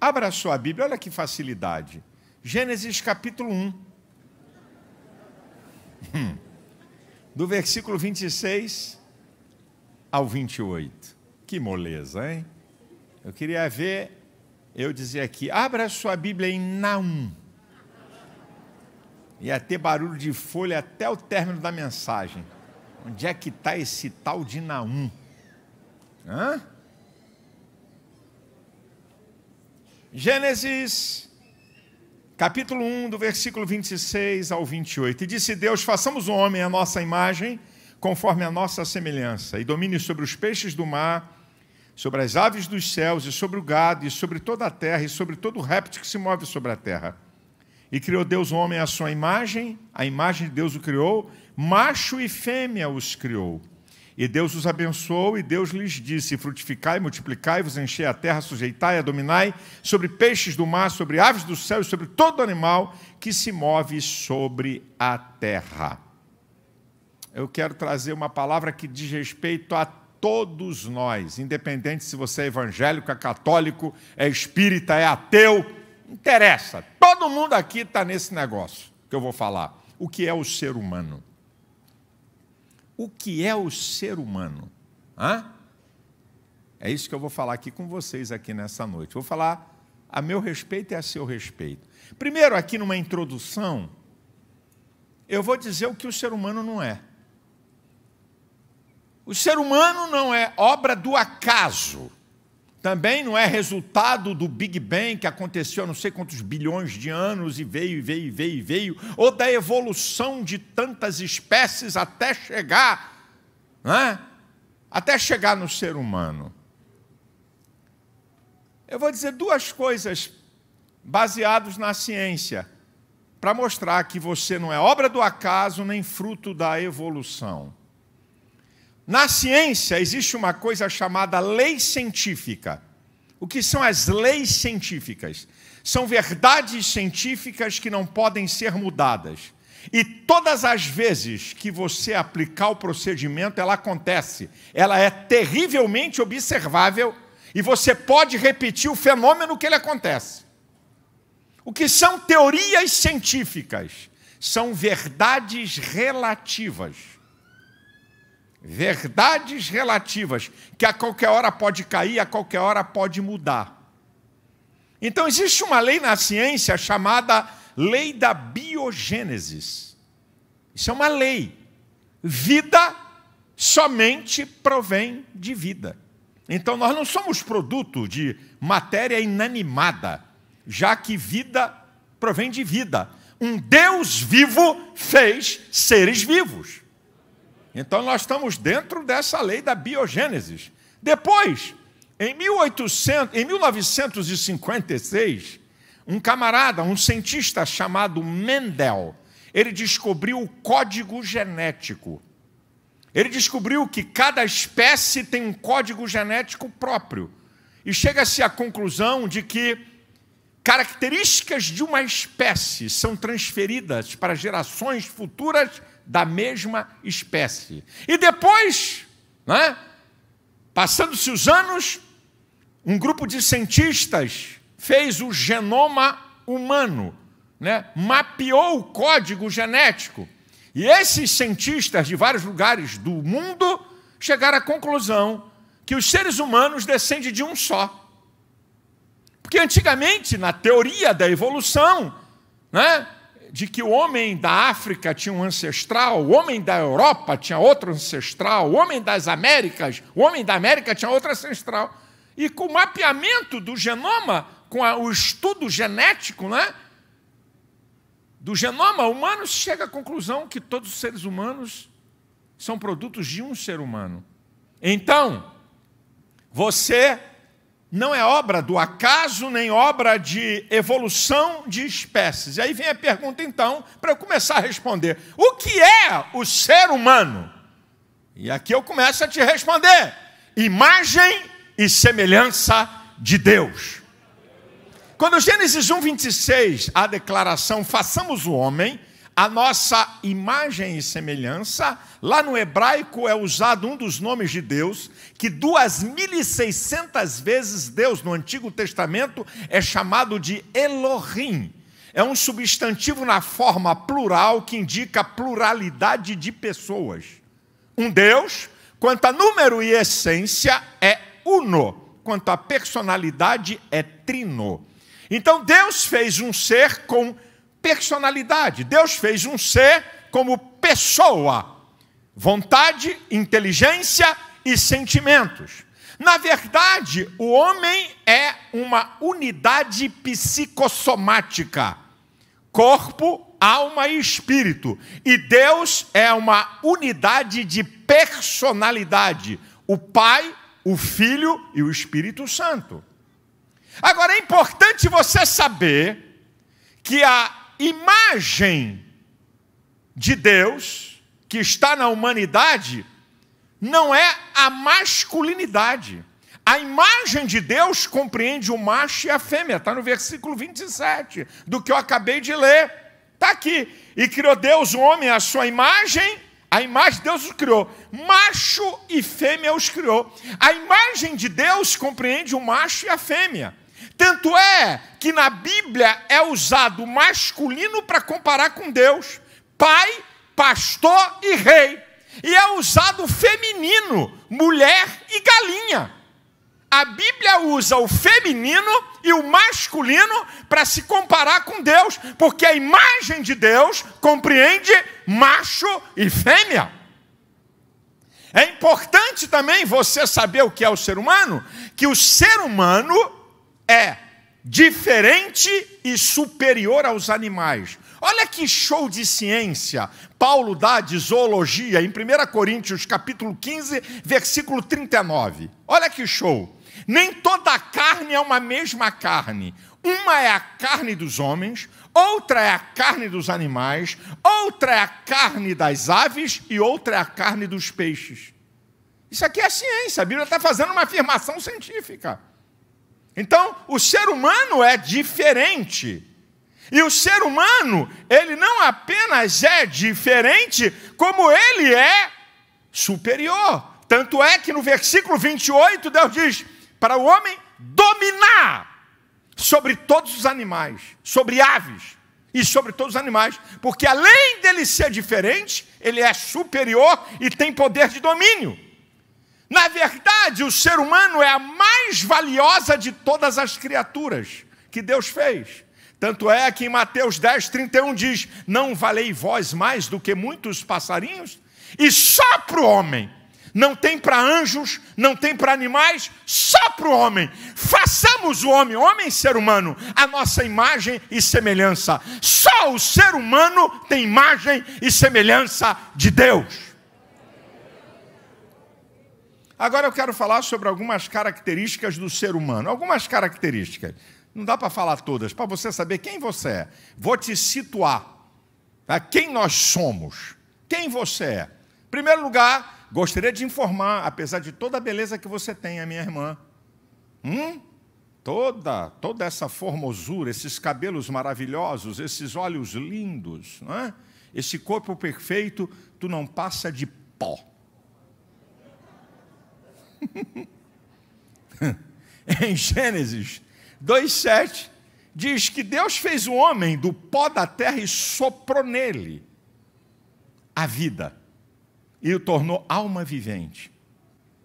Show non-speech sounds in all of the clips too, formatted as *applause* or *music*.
Abra a sua Bíblia, olha que facilidade. Gênesis capítulo 1. Hum. Do versículo 26 ao 28. Que moleza, hein? Eu queria ver eu dizer aqui: abra a sua Bíblia em Naum. Ia ter barulho de folha até o término da mensagem. Onde é que está esse tal de Naum? Hã? Gênesis, capítulo 1, do versículo 26 ao 28. E disse Deus: Façamos o homem à nossa imagem, conforme a nossa semelhança, e domine sobre os peixes do mar, sobre as aves dos céus, e sobre o gado, e sobre toda a terra, e sobre todo réptil que se move sobre a terra. E criou Deus o homem à sua imagem, a imagem de Deus o criou, macho e fêmea os criou. E Deus os abençoou, e Deus lhes disse: Frutificai, multiplicai-vos, enchei a terra, sujeitai-a, dominai sobre peixes do mar, sobre aves do céu e sobre todo animal que se move sobre a terra. Eu quero trazer uma palavra que diz respeito a todos nós, independente se você é evangélico, é católico, é espírita, é ateu, interessa. Todo mundo aqui está nesse negócio que eu vou falar. O que é o ser humano? o que é o ser humano? Hã? É isso que eu vou falar aqui com vocês aqui nessa noite. Vou falar a meu respeito e a seu respeito. Primeiro, aqui numa introdução, eu vou dizer o que o ser humano não é. O ser humano não é obra do acaso também não é resultado do Big Bang que aconteceu há não sei quantos bilhões de anos e veio, e veio, e veio, e veio, ou da evolução de tantas espécies até chegar, né? até chegar no ser humano. Eu vou dizer duas coisas baseadas na ciência, para mostrar que você não é obra do acaso nem fruto da evolução. Na ciência existe uma coisa chamada lei científica. O que são as leis científicas? São verdades científicas que não podem ser mudadas. E todas as vezes que você aplicar o procedimento, ela acontece. Ela é terrivelmente observável e você pode repetir o fenômeno que ele acontece. O que são teorias científicas? São verdades relativas verdades relativas, que a qualquer hora pode cair, a qualquer hora pode mudar. Então, existe uma lei na ciência chamada lei da biogênesis. Isso é uma lei. Vida somente provém de vida. Então, nós não somos produto de matéria inanimada, já que vida provém de vida. Um Deus vivo fez seres vivos. Então nós estamos dentro dessa lei da biogênese. Depois, em, 1800, em 1956, um camarada, um cientista chamado Mendel, ele descobriu o código genético. Ele descobriu que cada espécie tem um código genético próprio. E chega-se à conclusão de que Características de uma espécie são transferidas para gerações futuras da mesma espécie. E depois, né, passando-se os anos, um grupo de cientistas fez o genoma humano, né, mapeou o código genético. E esses cientistas de vários lugares do mundo chegaram à conclusão que os seres humanos descendem de um só. Porque antigamente, na teoria da evolução, né, de que o homem da África tinha um ancestral, o homem da Europa tinha outro ancestral, o homem das Américas, o homem da América tinha outro ancestral. E com o mapeamento do genoma, com a, o estudo genético né, do genoma humano, se chega à conclusão que todos os seres humanos são produtos de um ser humano. Então, você não é obra do acaso, nem obra de evolução de espécies. E aí vem a pergunta, então, para eu começar a responder: o que é o ser humano? E aqui eu começo a te responder: imagem e semelhança de Deus. Quando Gênesis 1, 26, a declaração, façamos o homem, a nossa imagem e semelhança, lá no hebraico é usado um dos nomes de Deus, que 2.600 vezes Deus no Antigo Testamento é chamado de Elohim. É um substantivo na forma plural que indica pluralidade de pessoas. Um Deus, quanto a número e essência, é uno, quanto a personalidade, é trino. Então Deus fez um ser com personalidade. Deus fez um ser como pessoa, vontade, inteligência e sentimentos. Na verdade, o homem é uma unidade psicossomática, corpo, alma e espírito. E Deus é uma unidade de personalidade, o Pai, o Filho e o Espírito Santo. Agora é importante você saber que a imagem de Deus que está na humanidade não é a masculinidade. A imagem de Deus compreende o macho e a fêmea, está no versículo 27 do que eu acabei de ler. Está aqui. E criou Deus o homem à sua imagem, a imagem de Deus os criou. Macho e fêmea os criou. A imagem de Deus compreende o macho e a fêmea. Tanto é que na Bíblia é usado masculino para comparar com Deus, pai, pastor e rei. E é usado feminino, mulher e galinha. A Bíblia usa o feminino e o masculino para se comparar com Deus, porque a imagem de Deus compreende macho e fêmea. É importante também você saber o que é o ser humano, que o ser humano é diferente e superior aos animais. Olha que show de ciência Paulo dá de zoologia em 1 Coríntios capítulo 15, versículo 39. Olha que show. Nem toda carne é uma mesma carne. Uma é a carne dos homens, outra é a carne dos animais, outra é a carne das aves e outra é a carne dos peixes. Isso aqui é ciência. A Bíblia está fazendo uma afirmação científica. Então, o ser humano é diferente. E o ser humano, ele não apenas é diferente, como ele é superior. Tanto é que no versículo 28 Deus diz: para o homem dominar sobre todos os animais, sobre aves e sobre todos os animais, porque além dele ser diferente, ele é superior e tem poder de domínio. Na verdade, o ser humano é a mais valiosa de todas as criaturas que Deus fez. Tanto é que em Mateus 10, 31 diz: Não valei vós mais do que muitos passarinhos? E só para o homem. Não tem para anjos, não tem para animais, só para o homem. Façamos o homem, homem ser humano, a nossa imagem e semelhança. Só o ser humano tem imagem e semelhança de Deus. Agora eu quero falar sobre algumas características do ser humano. Algumas características. Não dá para falar todas, para você saber quem você é. Vou te situar. Tá? Quem nós somos. Quem você é. Em primeiro lugar, gostaria de informar, apesar de toda a beleza que você tem, a minha irmã. Hum? Toda, toda essa formosura, esses cabelos maravilhosos, esses olhos lindos, não é? esse corpo perfeito, tu não passa de pó. *laughs* em Gênesis 2,7, diz que Deus fez o homem do pó da terra e soprou nele a vida e o tornou alma vivente.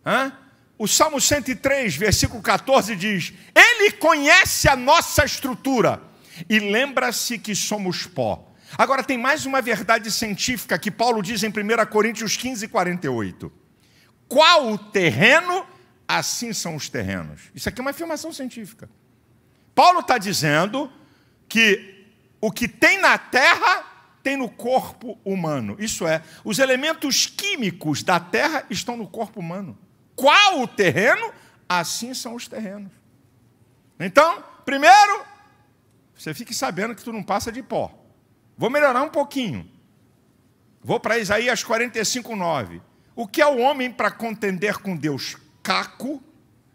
Hã? O Salmo 103, versículo 14 diz: Ele conhece a nossa estrutura e lembra-se que somos pó. Agora, tem mais uma verdade científica que Paulo diz em 1 Coríntios 15, 48 qual o terreno, assim são os terrenos. Isso aqui é uma afirmação científica. Paulo está dizendo que o que tem na terra tem no corpo humano. Isso é, os elementos químicos da terra estão no corpo humano. Qual o terreno, assim são os terrenos. Então, primeiro, você fique sabendo que tu não passa de pó. Vou melhorar um pouquinho. Vou para Isaías 45, 9. O que é o homem para contender com Deus? Caco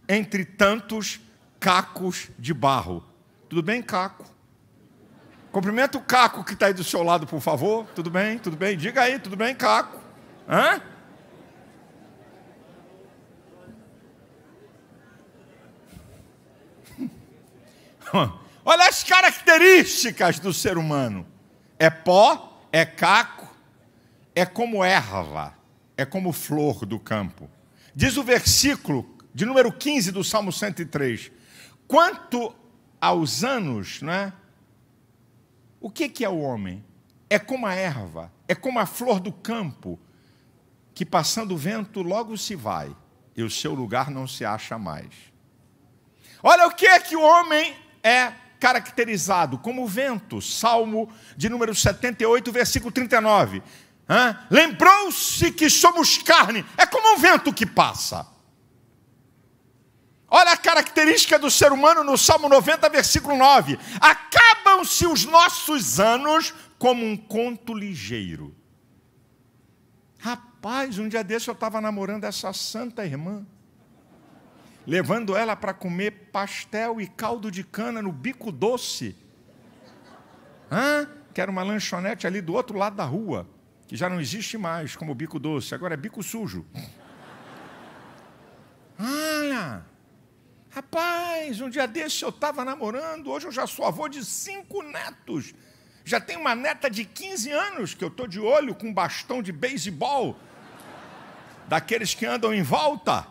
entre tantos cacos de barro. Tudo bem, Caco? Cumprimenta o Caco que está aí do seu lado, por favor. Tudo bem? Tudo bem? Diga aí, tudo bem, Caco? Hã? *laughs* Olha as características do ser humano: é pó, é caco, é como erva é como flor do campo. Diz o versículo de número 15 do Salmo 103. Quanto aos anos, né? O que, que é o homem? É como a erva, é como a flor do campo, que passando o vento logo se vai, e o seu lugar não se acha mais. Olha o que é que o homem é caracterizado como vento. Salmo de número 78, versículo 39. Lembrou-se que somos carne, é como um vento que passa. Olha a característica do ser humano no Salmo 90, versículo 9: Acabam-se os nossos anos como um conto ligeiro. Rapaz, um dia desse eu estava namorando essa santa irmã, levando ela para comer pastel e caldo de cana no bico doce, Hã? que era uma lanchonete ali do outro lado da rua que já não existe mais como bico doce, agora é bico sujo. Olha, rapaz, um dia desse eu estava namorando, hoje eu já sou avô de cinco netos. Já tenho uma neta de 15 anos que eu estou de olho com um bastão de beisebol daqueles que andam em volta.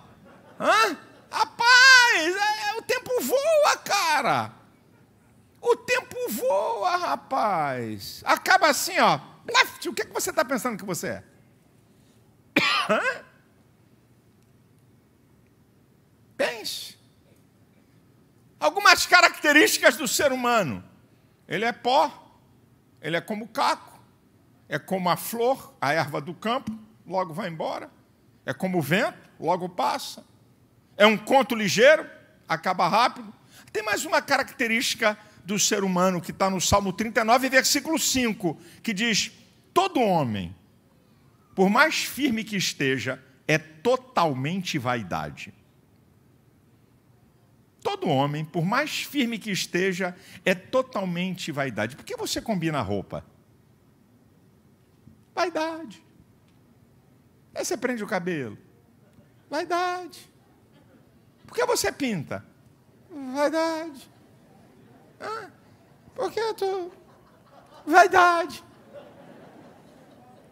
Hã? Rapaz, é, é o tempo voa, cara. O tempo voa, rapaz. Acaba assim, ó o que, é que você está pensando que você é? Hã? Pense. Algumas características do ser humano. Ele é pó, ele é como caco, é como a flor, a erva do campo, logo vai embora. É como o vento, logo passa. É um conto ligeiro, acaba rápido. Tem mais uma característica do ser humano, que está no Salmo 39, versículo 5, que diz: Todo homem, por mais firme que esteja, é totalmente vaidade. Todo homem, por mais firme que esteja, é totalmente vaidade. Por que você combina a roupa? Vaidade. Aí você prende o cabelo. Vaidade. Por que você pinta? Vaidade. Ah, porque eu tô. Vaidade.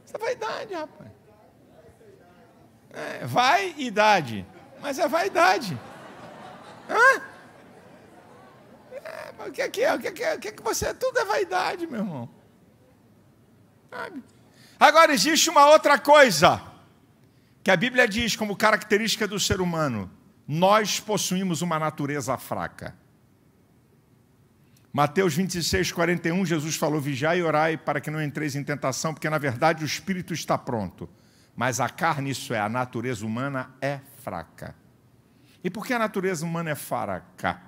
Isso é vaidade, rapaz. É, vai idade. Mas é vaidade. Hã? É, o que é que é? O que é que, é? O que, é que você. É? Tudo é vaidade, meu irmão. Sabe? Agora, existe uma outra coisa que a Bíblia diz como característica do ser humano: nós possuímos uma natureza fraca. Mateus 26, 41, Jesus falou: Vigiai e orai para que não entreis em tentação, porque na verdade o espírito está pronto, mas a carne, isso é, a natureza humana é fraca. E por que a natureza humana é fraca?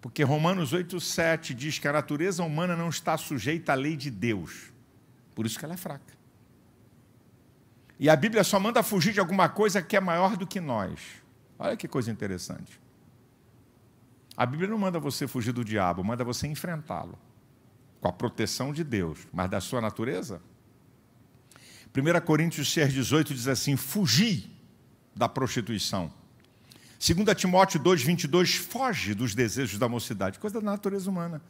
Porque Romanos 8, 7 diz que a natureza humana não está sujeita à lei de Deus, por isso que ela é fraca. E a Bíblia só manda fugir de alguma coisa que é maior do que nós. Olha que coisa interessante. A Bíblia não manda você fugir do diabo, manda você enfrentá-lo com a proteção de Deus, mas da sua natureza. 1 Coríntios 6,18 diz assim: Fugi da prostituição. 2 Timóteo 2,22 foge dos desejos da mocidade, coisa da natureza humana.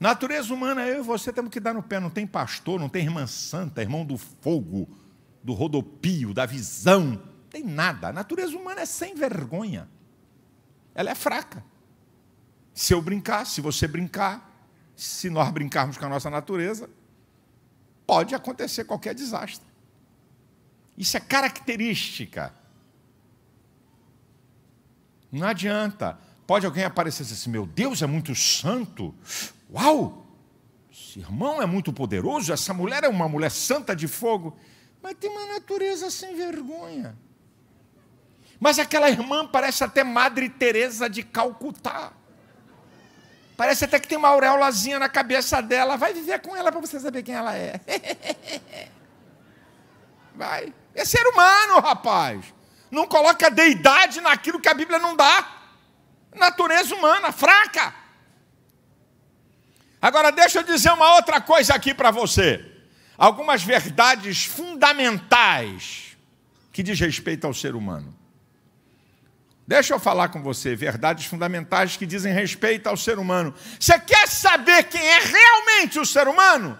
Natureza humana, eu e você temos que dar no pé. Não tem pastor, não tem irmã santa, irmão do fogo, do rodopio, da visão. Não tem nada. A natureza humana é sem vergonha. Ela é fraca. Se eu brincar, se você brincar, se nós brincarmos com a nossa natureza, pode acontecer qualquer desastre. Isso é característica. Não adianta. Pode alguém aparecer assim: meu Deus é muito santo. Uau! Esse irmão é muito poderoso. Essa mulher é uma mulher santa de fogo. Mas tem uma natureza sem vergonha. Mas aquela irmã parece até Madre Teresa de Calcutá. Parece até que tem uma auréolazinha na cabeça dela. Vai viver com ela para você saber quem ela é. *laughs* Vai. É ser humano, rapaz. Não coloca deidade naquilo que a Bíblia não dá. Natureza humana, fraca. Agora, deixa eu dizer uma outra coisa aqui para você. Algumas verdades fundamentais que diz respeito ao ser humano. Deixa eu falar com você verdades fundamentais que dizem respeito ao ser humano. Você quer saber quem é realmente o ser humano?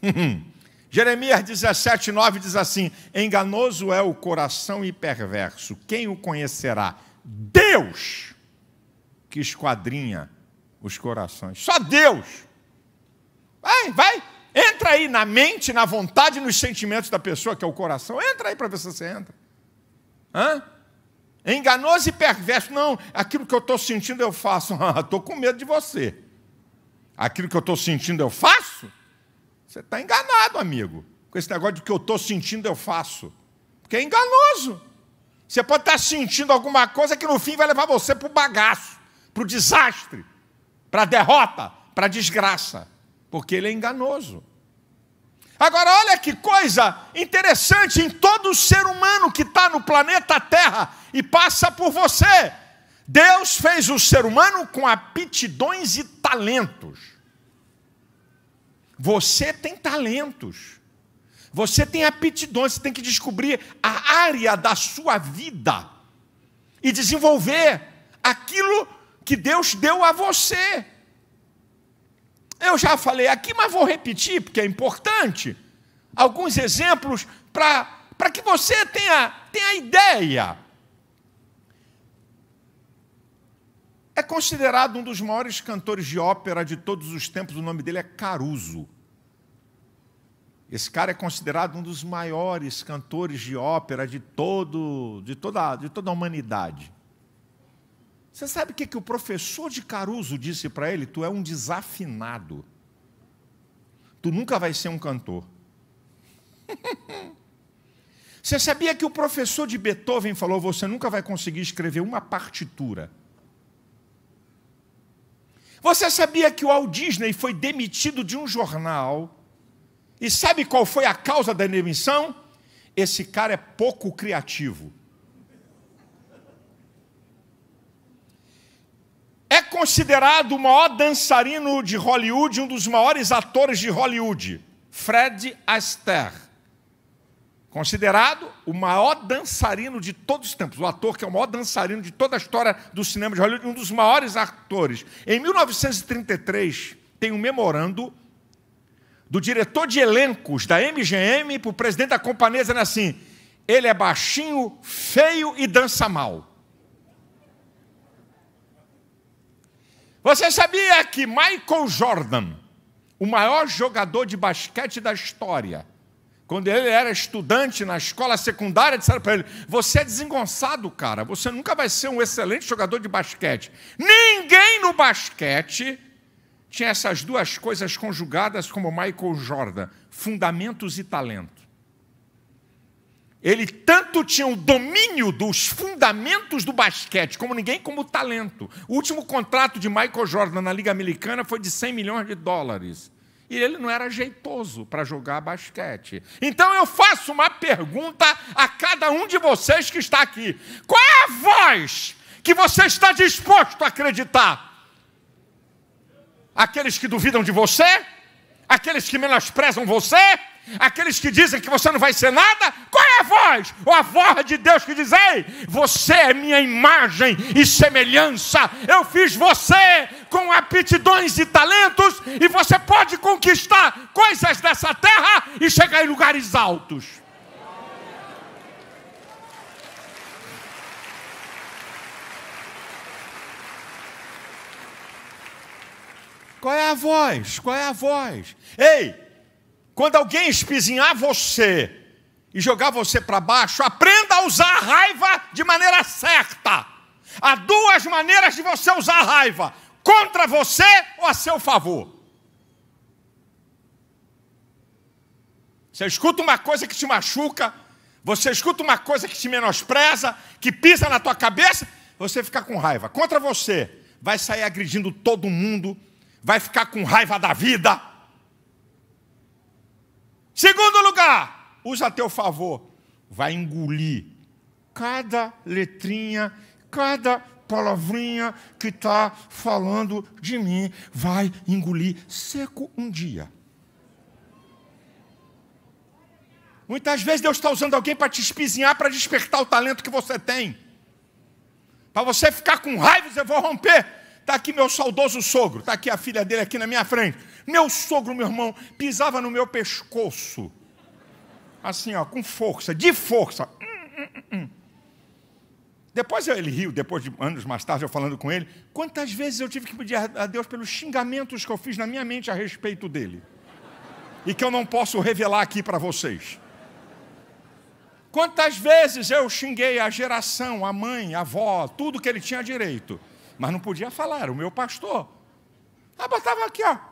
*laughs* Jeremias 17, 9 diz assim: Enganoso é o coração e perverso, quem o conhecerá? Deus que esquadrinha os corações. Só Deus. Vai, vai, entra aí na mente, na vontade, nos sentimentos da pessoa, que é o coração. Entra aí para ver se você entra. Hã? É enganoso e perverso. Não, aquilo que eu estou sentindo eu faço. Estou *laughs* ah, com medo de você. Aquilo que eu estou sentindo eu faço? Você está enganado, amigo. Com esse negócio de que eu estou sentindo eu faço. Porque é enganoso. Você pode estar tá sentindo alguma coisa que no fim vai levar você para o bagaço, para o desastre, para a derrota, para a desgraça. Porque ele é enganoso. Agora, olha que coisa interessante em todo ser humano que está no planeta Terra e passa por você. Deus fez o ser humano com aptidões e talentos. Você tem talentos. Você tem aptidões, você tem que descobrir a área da sua vida e desenvolver aquilo que Deus deu a você. Eu já falei aqui, mas vou repetir, porque é importante. Alguns exemplos para que você tenha, tenha ideia. É considerado um dos maiores cantores de ópera de todos os tempos, o nome dele é Caruso. Esse cara é considerado um dos maiores cantores de ópera de, todo, de, toda, de toda a humanidade. Você sabe o que, que o professor de Caruso disse para ele? Tu é um desafinado. Tu nunca vai ser um cantor. *laughs* Você sabia que o professor de Beethoven falou: você nunca vai conseguir escrever uma partitura. Você sabia que o Walt Disney foi demitido de um jornal? E sabe qual foi a causa da demissão? Esse cara é pouco criativo. é considerado o maior dançarino de Hollywood, um dos maiores atores de Hollywood, Fred Astaire. Considerado o maior dançarino de todos os tempos, o ator que é o maior dançarino de toda a história do cinema de Hollywood, um dos maiores atores. Em 1933, tem um memorando do diretor de elencos da MGM para o presidente da companhia dizendo assim: ele é baixinho, feio e dança mal. Você sabia que Michael Jordan, o maior jogador de basquete da história, quando ele era estudante na escola secundária, disseram para ele: Você é desengonçado, cara, você nunca vai ser um excelente jogador de basquete. Ninguém no basquete tinha essas duas coisas conjugadas como Michael Jordan: fundamentos e talento. Ele tanto tinha o domínio dos fundamentos do basquete, como ninguém, como talento. O último contrato de Michael Jordan na Liga Americana foi de 100 milhões de dólares. E ele não era jeitoso para jogar basquete. Então eu faço uma pergunta a cada um de vocês que está aqui: qual é a voz que você está disposto a acreditar? Aqueles que duvidam de você? Aqueles que menosprezam você? Aqueles que dizem que você não vai ser nada, qual é a voz? Ou a voz de Deus que diz: Ei, você é minha imagem e semelhança. Eu fiz você com aptidões e talentos, e você pode conquistar coisas dessa terra e chegar em lugares altos. Qual é a voz? Qual é a voz? Ei! Quando alguém espizinhar você e jogar você para baixo, aprenda a usar a raiva de maneira certa. Há duas maneiras de você usar a raiva: contra você ou a seu favor. Você escuta uma coisa que te machuca, você escuta uma coisa que te menospreza, que pisa na tua cabeça, você fica com raiva. Contra você, vai sair agredindo todo mundo, vai ficar com raiva da vida Segundo lugar, usa a teu favor. Vai engolir cada letrinha, cada palavrinha que está falando de mim, vai engolir seco um dia. Muitas vezes Deus está usando alguém para te espizinhar, para despertar o talento que você tem. Para você ficar com raiva, eu vou romper. Está aqui meu saudoso sogro, está aqui a filha dele aqui na minha frente. Meu sogro, meu irmão, pisava no meu pescoço. Assim, ó, com força, de força. Hum, hum, hum, depois ele riu, depois de anos mais tarde, eu falando com ele, quantas vezes eu tive que pedir a Deus pelos xingamentos que eu fiz na minha mente a respeito dele. E que eu não posso revelar aqui para vocês. Quantas vezes eu xinguei a geração, a mãe, a avó, tudo que ele tinha direito, mas não podia falar, o meu pastor. Ah, botava aqui, ó.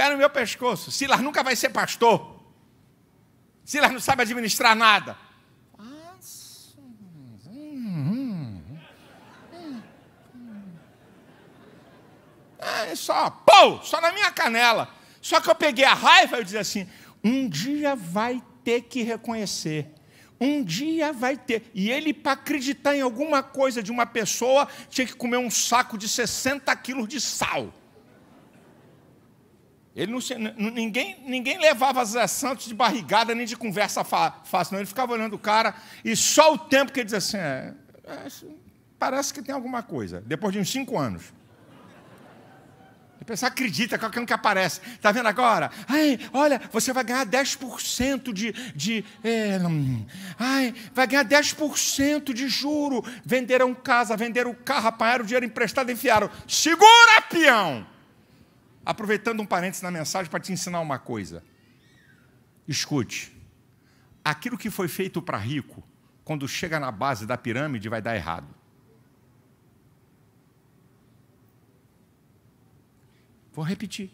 Pé no meu pescoço. Silas nunca vai ser pastor. Silas não sabe administrar nada. É só, pô, só na minha canela. Só que eu peguei a raiva e eu disse assim: um dia vai ter que reconhecer. Um dia vai ter. E ele, para acreditar em alguma coisa de uma pessoa, tinha que comer um saco de 60 quilos de sal. Ele não, ninguém, ninguém levava Zé Santos de barrigada nem de conversa fácil, não. Ele ficava olhando o cara e só o tempo que ele dizia assim: é, é, parece que tem alguma coisa, depois de uns cinco anos. A acredita com é aquilo que aparece. Está vendo agora? Ai, olha, você vai ganhar 10% de. de é, ai, vai ganhar 10% de juro. Venderam casa, venderam carro, apanharam dinheiro emprestado, enfiaram. Segura, peão! aproveitando um parênteses na mensagem para te ensinar uma coisa. Escute, aquilo que foi feito para rico, quando chega na base da pirâmide, vai dar errado. Vou repetir.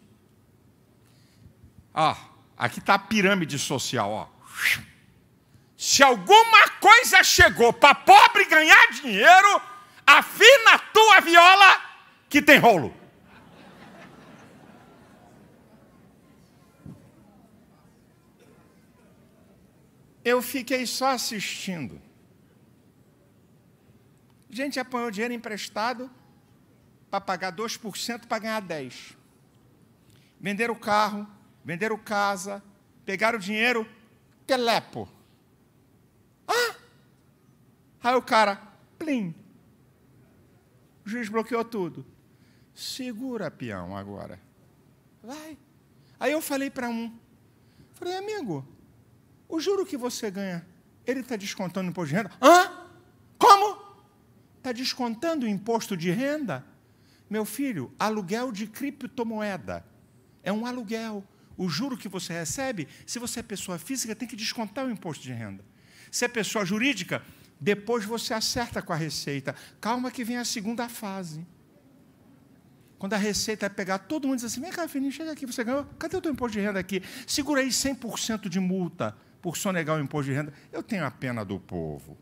Ó, aqui está a pirâmide social. Ó. Se alguma coisa chegou para pobre ganhar dinheiro, afina a tua viola que tem rolo. Eu fiquei só assistindo. Gente apanhou dinheiro emprestado para pagar 2% para ganhar 10%. Venderam carro, venderam casa, pegaram o dinheiro, telepo. Ah! Aí o cara, plim. O juiz bloqueou tudo. Segura, peão, agora. Vai. Aí eu falei para um, falei, amigo, o juro que você ganha, ele está descontando o imposto de renda? Hã? Como? Está descontando o imposto de renda? Meu filho, aluguel de criptomoeda é um aluguel. O juro que você recebe, se você é pessoa física, tem que descontar o imposto de renda. Se é pessoa jurídica, depois você acerta com a Receita. Calma que vem a segunda fase. Quando a Receita é pegar, todo mundo diz assim: vem cá, filhinho, chega aqui, você ganhou, cadê o teu imposto de renda aqui? Segura aí 100% de multa por sonegar o imposto de renda. Eu tenho a pena do povo.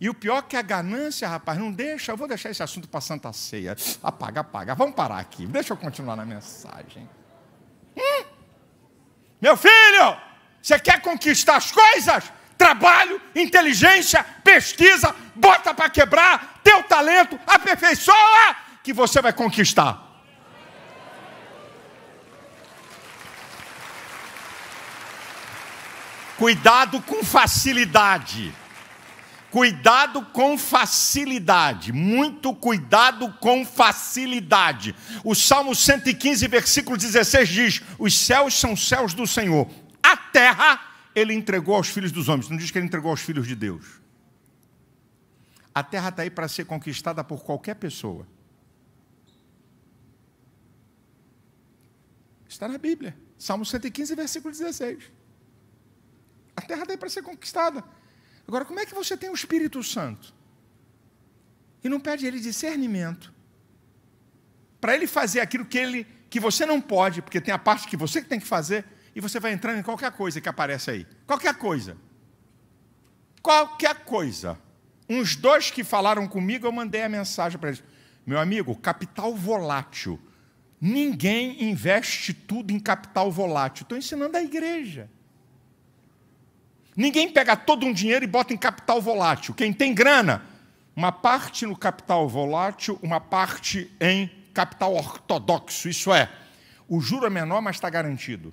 E o pior é que a ganância, rapaz, não deixa. Eu vou deixar esse assunto para Santa Ceia. Apaga, apaga. Vamos parar aqui. Deixa eu continuar na mensagem. Hum? Meu filho, você quer conquistar as coisas? Trabalho, inteligência, pesquisa, bota para quebrar, teu talento, aperfeiçoa, que você vai conquistar. Cuidado com facilidade. Cuidado com facilidade, muito cuidado com facilidade. O Salmo 115, versículo 16 diz: Os céus são céus do Senhor, a terra ele entregou aos filhos dos homens. Não diz que ele entregou aos filhos de Deus. A terra está aí para ser conquistada por qualquer pessoa. Está na Bíblia, Salmo 115, versículo 16. A terra tem é para ser conquistada. Agora, como é que você tem o Espírito Santo? E não pede ele discernimento. Para ele fazer aquilo que ele que você não pode, porque tem a parte que você tem que fazer, e você vai entrando em qualquer coisa que aparece aí. Qualquer coisa. Qualquer coisa. Uns dois que falaram comigo, eu mandei a mensagem para eles. Meu amigo, capital volátil. Ninguém investe tudo em capital volátil. Estou ensinando a igreja. Ninguém pega todo um dinheiro e bota em capital volátil. Quem tem grana, uma parte no capital volátil, uma parte em capital ortodoxo. Isso é, o juro é menor, mas está garantido.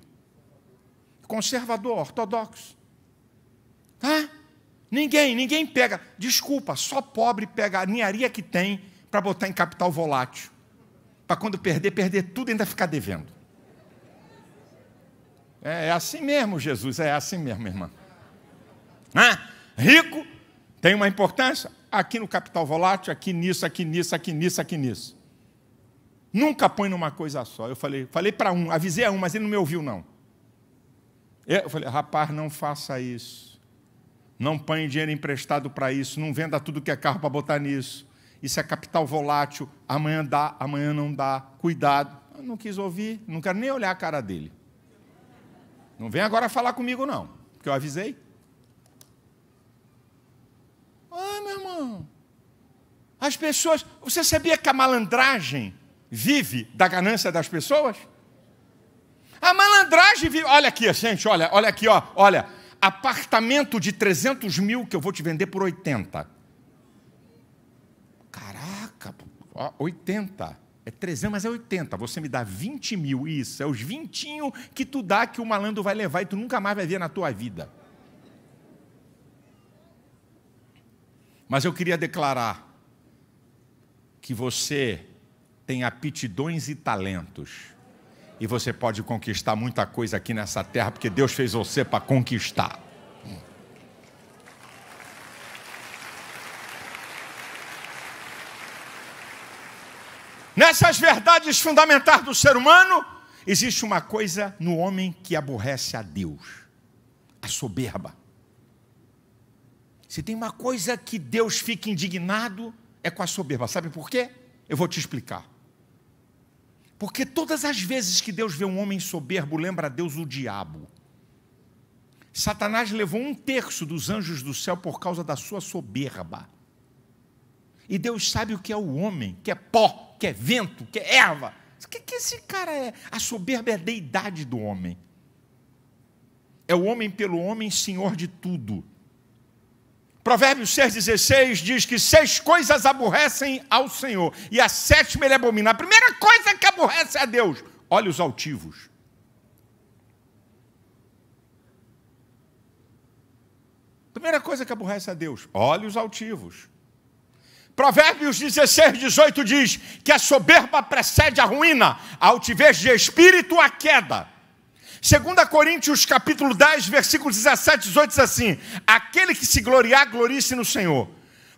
Conservador, ortodoxo. Tá? Ninguém, ninguém pega. Desculpa, só pobre pega a ninharia que tem para botar em capital volátil. Para quando perder, perder tudo e ainda ficar devendo. É, é assim mesmo, Jesus, é assim mesmo, irmão. Né? Rico tem uma importância aqui no capital volátil, aqui nisso, aqui nisso, aqui nisso, aqui nisso. Nunca põe numa coisa só. Eu falei, falei para um, avisei a um, mas ele não me ouviu, não. Eu falei, rapaz, não faça isso. Não põe dinheiro emprestado para isso. Não venda tudo que é carro para botar nisso. Isso é capital volátil. Amanhã dá, amanhã não dá. Cuidado. Eu não quis ouvir, não quero nem olhar a cara dele. Não vem agora falar comigo, não, porque eu avisei. As pessoas. Você sabia que a malandragem vive da ganância das pessoas? A malandragem vive. Olha aqui, gente, olha, olha aqui, ó, olha. Apartamento de 300 mil que eu vou te vender por 80. Caraca, 80. É 300, mas é 80. Você me dá 20 mil, isso. É os 20 que tu dá que o malandro vai levar e tu nunca mais vai ver na tua vida. Mas eu queria declarar que você tem aptidões e talentos. E você pode conquistar muita coisa aqui nessa terra, porque Deus fez você para conquistar. Nessas verdades fundamentais do ser humano, existe uma coisa no homem que aborrece a Deus: a soberba. Se tem uma coisa que Deus fica indignado, é com a soberba. Sabe por quê? Eu vou te explicar. Porque todas as vezes que Deus vê um homem soberbo, lembra a Deus o diabo. Satanás levou um terço dos anjos do céu por causa da sua soberba. E Deus sabe o que é o homem, que é pó, que é vento, que é erva. O que, que esse cara é? A soberba é a deidade do homem. É o homem pelo homem, senhor de tudo. Provérbios 6,16 diz que seis coisas aborrecem ao Senhor, e a sétima ele abomina. A primeira coisa que aborrece é a Deus, olhos altivos. Primeira coisa que aborrece é a Deus, olhos altivos. Provérbios 16, 18 diz que a soberba precede a ruína, a altivez de espírito a queda. 2 Coríntios capítulo 10, versículos 17 e 18 diz assim: Aquele que se gloriar, glorie-se no Senhor.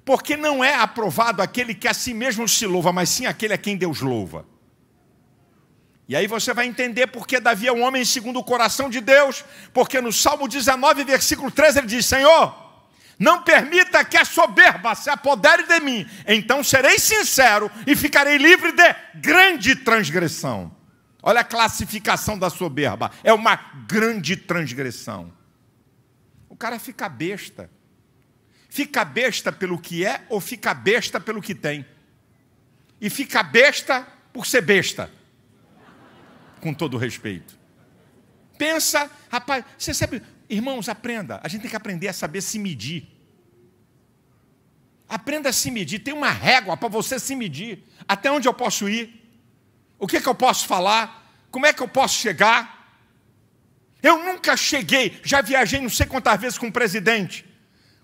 Porque não é aprovado aquele que a si mesmo se louva, mas sim aquele a quem Deus louva. E aí você vai entender porque Davi é um homem segundo o coração de Deus, porque no Salmo 19, versículo 13, ele diz: Senhor, não permita que a soberba se apodere de mim, então serei sincero e ficarei livre de grande transgressão. Olha a classificação da soberba. É uma grande transgressão. O cara fica besta. Fica besta pelo que é ou fica besta pelo que tem. E fica besta por ser besta. Com todo respeito. Pensa, rapaz, você sabe, irmãos, aprenda. A gente tem que aprender a saber se medir. Aprenda a se medir. Tem uma régua para você se medir. Até onde eu posso ir? O que é que eu posso falar? Como é que eu posso chegar? Eu nunca cheguei, já viajei não sei quantas vezes com o presidente.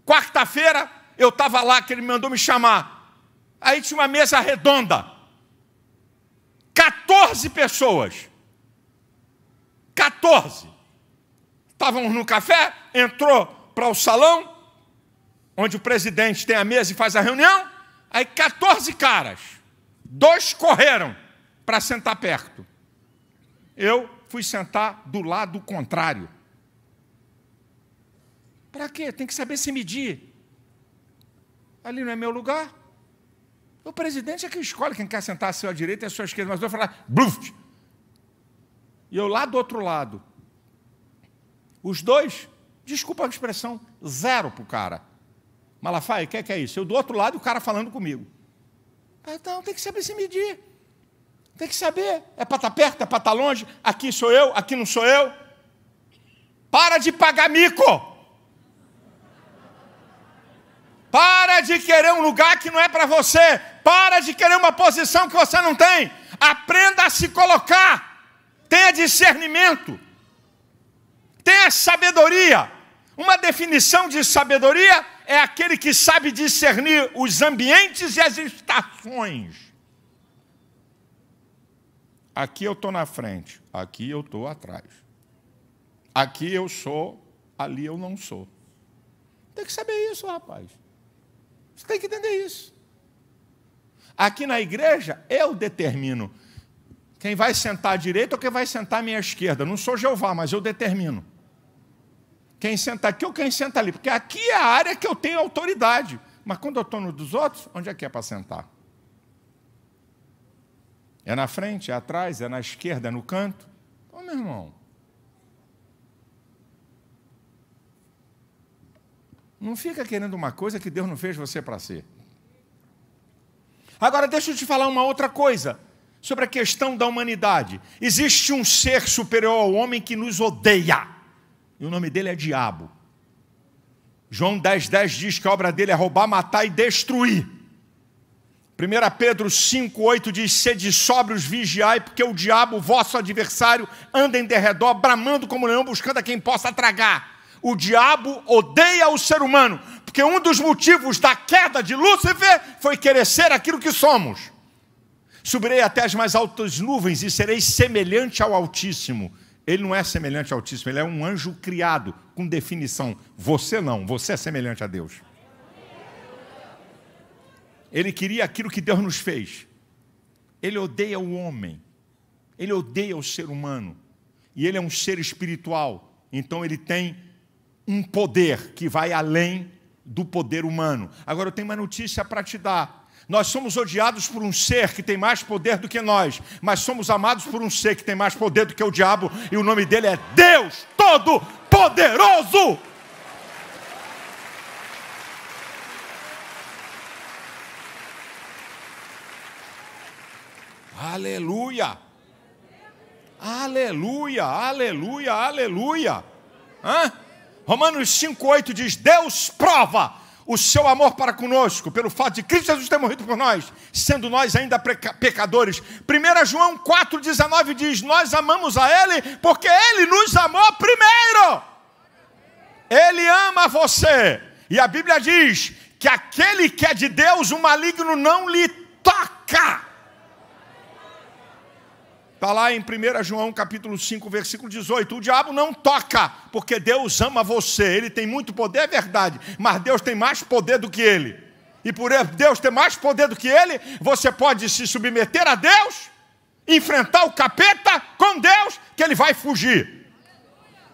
Quarta-feira eu estava lá, que ele mandou me chamar. Aí tinha uma mesa redonda. 14 pessoas. 14. Estávamos no café, entrou para o salão, onde o presidente tem a mesa e faz a reunião. Aí 14 caras. Dois correram para sentar perto. Eu fui sentar do lado contrário. Para quê? Tem que saber se medir. Ali não é meu lugar. O presidente é que escolhe quem quer sentar à sua direita e à sua esquerda, mas eu vou falar, bluf! E eu lá do outro lado. Os dois, desculpa a expressão, zero para o cara. Malafaia, o que é, que é isso? Eu do outro lado, e o cara falando comigo. Então, tem que saber se medir. Tem que saber. É para estar tá perto, é para estar tá longe. Aqui sou eu, aqui não sou eu. Para de pagar mico. Para de querer um lugar que não é para você. Para de querer uma posição que você não tem. Aprenda a se colocar. Tenha discernimento. Tenha sabedoria. Uma definição de sabedoria é aquele que sabe discernir os ambientes e as estações. Aqui eu estou na frente, aqui eu estou atrás. Aqui eu sou, ali eu não sou. Tem que saber isso, rapaz. Você tem que entender isso. Aqui na igreja, eu determino quem vai sentar à direita ou quem vai sentar à minha esquerda. Não sou Jeová, mas eu determino. Quem senta aqui ou quem senta ali. Porque aqui é a área que eu tenho autoridade. Mas quando eu estou no dos outros, onde é que é para sentar? É na frente, é atrás, é na esquerda, é no canto? Então, meu irmão, não fica querendo uma coisa que Deus não fez você para ser. Agora, deixa eu te falar uma outra coisa sobre a questão da humanidade. Existe um ser superior ao homem que nos odeia, e o nome dele é Diabo. João 10,10 10 diz que a obra dele é roubar, matar e destruir. 1 Pedro 5,8 diz: Sede sóbrios, vigiai, porque o diabo, vosso adversário, anda em derredor, bramando como leão, buscando a quem possa tragar. O diabo odeia o ser humano, porque um dos motivos da queda de Lúcifer foi querer ser aquilo que somos. Subirei até as mais altas nuvens e serei semelhante ao Altíssimo. Ele não é semelhante ao Altíssimo, ele é um anjo criado, com definição. Você não, você é semelhante a Deus. Ele queria aquilo que Deus nos fez. Ele odeia o homem. Ele odeia o ser humano. E ele é um ser espiritual. Então ele tem um poder que vai além do poder humano. Agora eu tenho uma notícia para te dar. Nós somos odiados por um ser que tem mais poder do que nós, mas somos amados por um ser que tem mais poder do que o diabo, e o nome dele é Deus Todo-Poderoso. Aleluia! Aleluia, aleluia, aleluia. Hã? Romanos 5,8 diz: Deus prova o seu amor para conosco, pelo fato de Cristo Jesus ter morrido por nós, sendo nós ainda pecadores. 1 João 4,19 diz: Nós amamos a Ele porque Ele nos amou primeiro. Ele ama você. E a Bíblia diz que aquele que é de Deus, o maligno não lhe toca. Está lá em 1 João capítulo 5, versículo 18. O diabo não toca, porque Deus ama você. Ele tem muito poder, é verdade, mas Deus tem mais poder do que ele. E por Deus ter mais poder do que ele, você pode se submeter a Deus, enfrentar o capeta com Deus, que ele vai fugir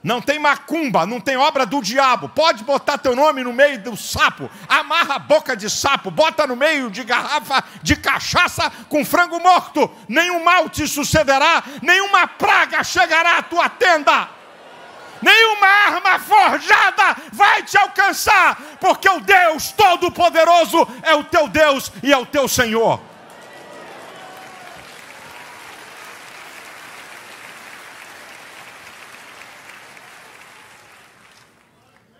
não tem macumba, não tem obra do diabo. Pode botar teu nome no meio do sapo, amarra a boca de sapo, bota no meio de garrafa de cachaça com frango morto. Nenhum mal te sucederá, nenhuma praga chegará à tua tenda. Nenhuma arma forjada vai te alcançar, porque o Deus Todo-Poderoso é o teu Deus e é o teu Senhor.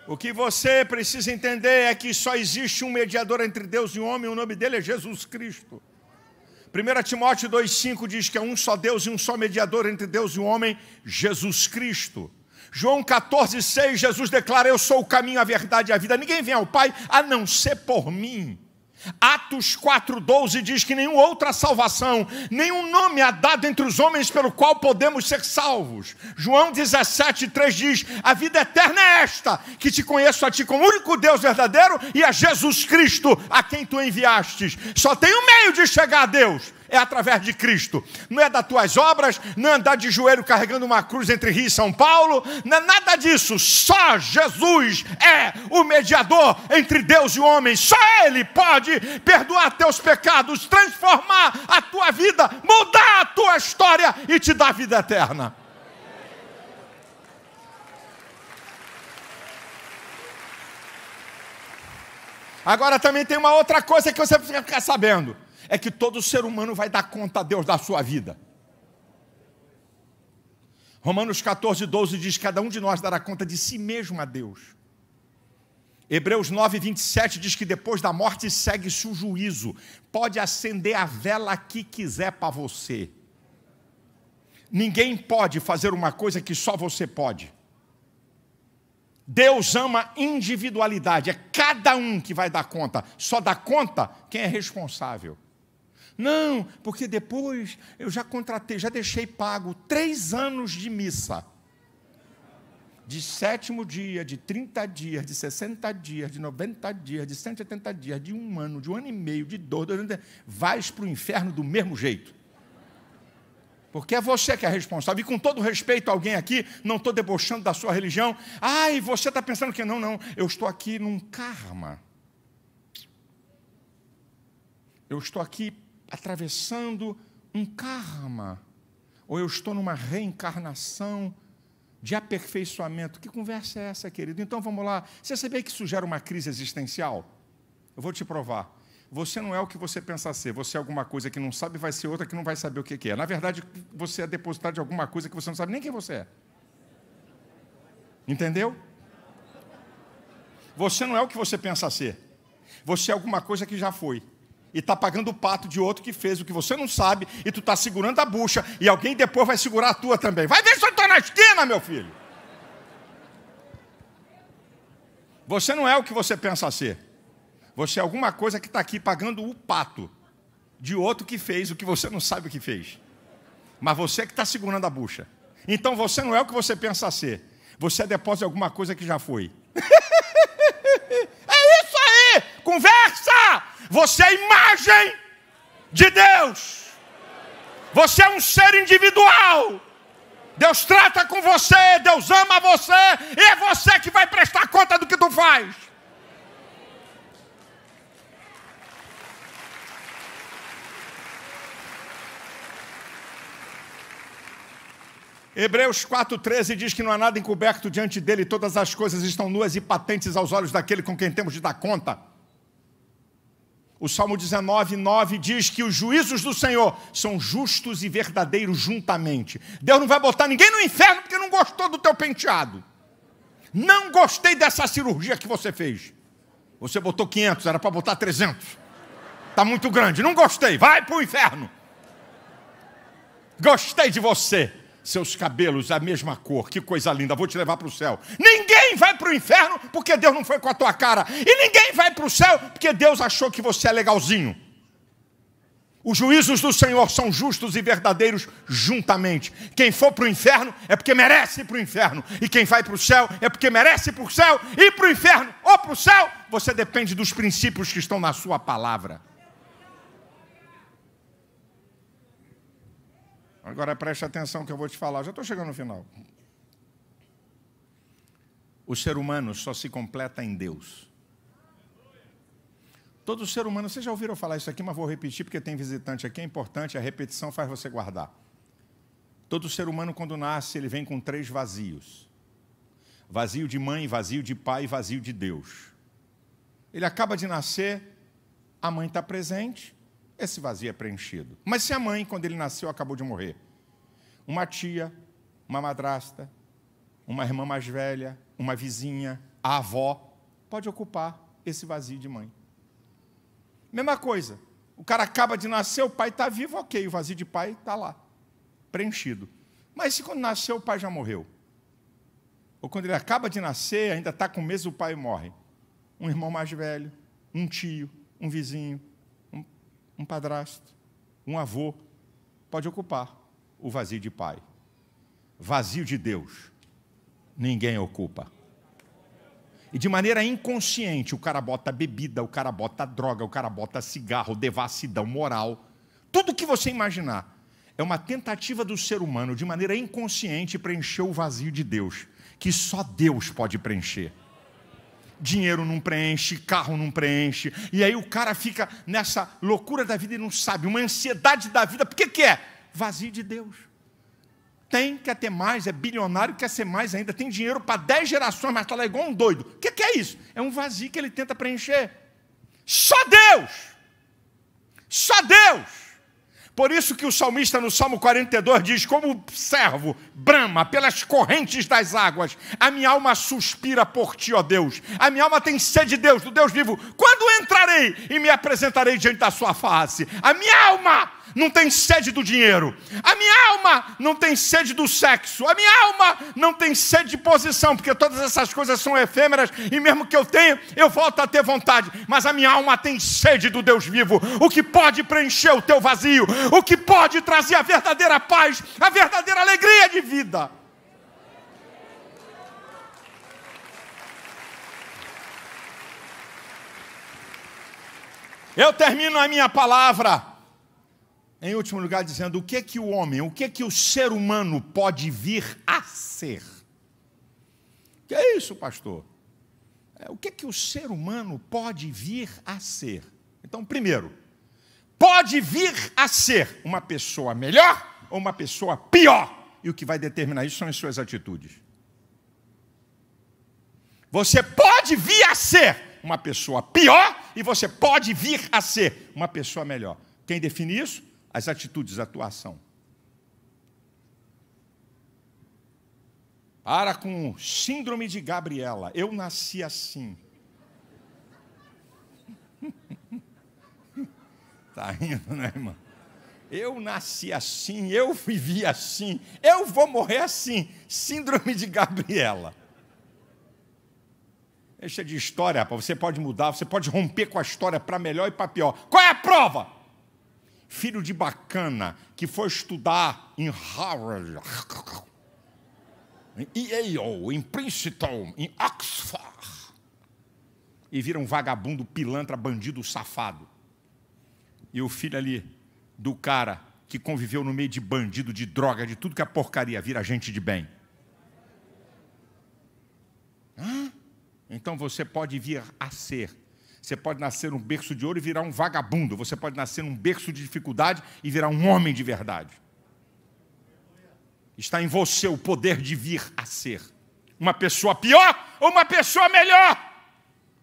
O que você precisa entender é que só existe um mediador entre Deus e o homem, e o nome dele é Jesus Cristo. 1 Timóteo 2,5 diz que é um só Deus e um só mediador entre Deus e o homem, Jesus Cristo. João 14,6, Jesus declara: Eu sou o caminho, a verdade e a vida. Ninguém vem ao Pai a não ser por mim. Atos 4,12 diz que nenhuma outra salvação, nenhum nome há dado entre os homens pelo qual podemos ser salvos. João 17,3 diz: A vida eterna é esta, que te conheço a ti como único Deus verdadeiro e a Jesus Cristo, a quem tu enviastes. Só tem um meio de chegar a Deus, é através de Cristo. Não é das tuas obras, não é andar de joelho carregando uma cruz entre Rio e São Paulo, não é nada disso. Só Jesus é o mediador entre Deus e o homem. Só Ele pode perdoar teus pecados, transformar a tua vida, mudar a tua história e te dar vida eterna. Agora também tem uma outra coisa que você precisa ficar sabendo é que todo ser humano vai dar conta a Deus da sua vida. Romanos 14, 12 diz: Cada um de nós dará conta de si mesmo a Deus. Hebreus 9, 27 diz que depois da morte segue-se o juízo. Pode acender a vela que quiser para você. Ninguém pode fazer uma coisa que só você pode. Deus ama individualidade, é cada um que vai dar conta. Só dá conta quem é responsável. Não, porque depois eu já contratei, já deixei pago três anos de missa. De sétimo dia, de 30 dias, de 60 dias, de 90 dias, de 180 dias, de um ano, de um ano e meio, de dois, dois anos, vais para o inferno do mesmo jeito. Porque é você que é responsável. E com todo respeito a alguém aqui, não estou debochando da sua religião. Ai, você está pensando que não, não. Eu estou aqui num karma. Eu estou aqui atravessando um karma, ou eu estou numa reencarnação de aperfeiçoamento. Que conversa é essa, querido? Então vamos lá. Você sabia que isso gera uma crise existencial? Eu vou te provar. Você não é o que você pensa ser. Você é alguma coisa que não sabe, vai ser outra que não vai saber o que é. Na verdade, você é depositário de alguma coisa que você não sabe nem quem você é. Entendeu? Você não é o que você pensa ser. Você é alguma coisa que já foi e está pagando o pato de outro que fez o que você não sabe e tu está segurando a bucha e alguém depois vai segurar a tua também. Vai ver se eu estou na esquina, meu filho. Você não é o que você pensa ser. Você é alguma coisa que está aqui pagando o pato de outro que fez o que você não sabe o que fez. Mas você é que está segurando a bucha. Então você não é o que você pensa ser. Você é depósito de alguma coisa que já foi. *laughs* conversa. Você é imagem de Deus. Você é um ser individual. Deus trata com você, Deus ama você, e é você que vai prestar conta do que tu faz. Hebreus 4,13 diz que não há nada encoberto diante dele, todas as coisas estão nuas e patentes aos olhos daquele com quem temos de dar conta. O Salmo 19, 9 diz que os juízos do Senhor são justos e verdadeiros juntamente. Deus não vai botar ninguém no inferno porque não gostou do teu penteado. Não gostei dessa cirurgia que você fez. Você botou 500, era para botar 300. Está muito grande, não gostei, vai para o inferno. Gostei de você seus cabelos a mesma cor, que coisa linda, vou te levar para o céu. Ninguém vai para o inferno porque Deus não foi com a tua cara. E ninguém vai para o céu porque Deus achou que você é legalzinho. Os juízos do Senhor são justos e verdadeiros juntamente. Quem for para o inferno é porque merece ir para o inferno. E quem vai para o céu é porque merece ir para o céu e para o inferno ou para o céu. Você depende dos princípios que estão na sua palavra. Agora preste atenção que eu vou te falar, já estou chegando no final. O ser humano só se completa em Deus. Todo ser humano, vocês já ouviram falar isso aqui, mas vou repetir porque tem visitante aqui, é importante, a repetição faz você guardar. Todo ser humano, quando nasce, ele vem com três vazios: vazio de mãe, vazio de pai e vazio de Deus. Ele acaba de nascer, a mãe está presente, esse vazio é preenchido. Mas se a mãe, quando ele nasceu, acabou de morrer, uma tia, uma madrasta, uma irmã mais velha, uma vizinha, a avó, pode ocupar esse vazio de mãe. Mesma coisa, o cara acaba de nascer, o pai está vivo, ok, o vazio de pai está lá, preenchido. Mas se quando nasceu, o pai já morreu? Ou quando ele acaba de nascer, ainda está com o mesmo pai e morre? Um irmão mais velho, um tio, um vizinho, um padrasto, um avô, pode ocupar o vazio de pai. Vazio de Deus, ninguém ocupa. E de maneira inconsciente, o cara bota bebida, o cara bota droga, o cara bota cigarro, devassidão moral. Tudo que você imaginar é uma tentativa do ser humano, de maneira inconsciente, preencher o vazio de Deus, que só Deus pode preencher dinheiro não preenche, carro não preenche. E aí o cara fica nessa loucura da vida e não sabe, uma ansiedade da vida. Por que, que é? Vazio de Deus. Tem, quer ter mais, é bilionário, quer ser mais ainda, tem dinheiro para dez gerações, mas está lá igual um doido. O que, que é isso? É um vazio que ele tenta preencher. Só Deus! Só Deus! Por isso que o salmista no Salmo 42 diz: Como servo, brama pelas correntes das águas, a minha alma suspira por ti, ó Deus. A minha alma tem sede de Deus, do Deus vivo. Quando entrarei e me apresentarei diante da sua face? A minha alma não tem sede do dinheiro, a minha alma não tem sede do sexo, a minha alma não tem sede de posição, porque todas essas coisas são efêmeras e mesmo que eu tenha, eu volto a ter vontade, mas a minha alma tem sede do Deus vivo, o que pode preencher o teu vazio, o que pode trazer a verdadeira paz, a verdadeira alegria de vida. Eu termino a minha palavra em último lugar, dizendo o que é que o homem, o que é que o ser humano pode vir a ser. Que é isso, pastor? É, o que é que o ser humano pode vir a ser? Então, primeiro, pode vir a ser uma pessoa melhor ou uma pessoa pior. E o que vai determinar isso são as suas atitudes. Você pode vir a ser uma pessoa pior e você pode vir a ser uma pessoa melhor. Quem define isso? as atitudes, a atuação. Para com síndrome de Gabriela. Eu nasci assim. *laughs* tá rindo, né, irmã? Eu nasci assim, eu vivi assim, eu vou morrer assim. Síndrome de Gabriela. Deixa de história, Você pode mudar, você pode romper com a história para melhor e para pior. Qual é a prova? filho de bacana, que foi estudar em Harvard, em Yale, em Princeton, em Oxford, e vira um vagabundo, pilantra, bandido, safado. E o filho ali do cara que conviveu no meio de bandido, de droga, de tudo que é porcaria, vira gente de bem. Hã? Então você pode vir a ser você pode nascer um berço de ouro e virar um vagabundo. Você pode nascer um berço de dificuldade e virar um homem de verdade. Está em você o poder de vir a ser uma pessoa pior ou uma pessoa melhor.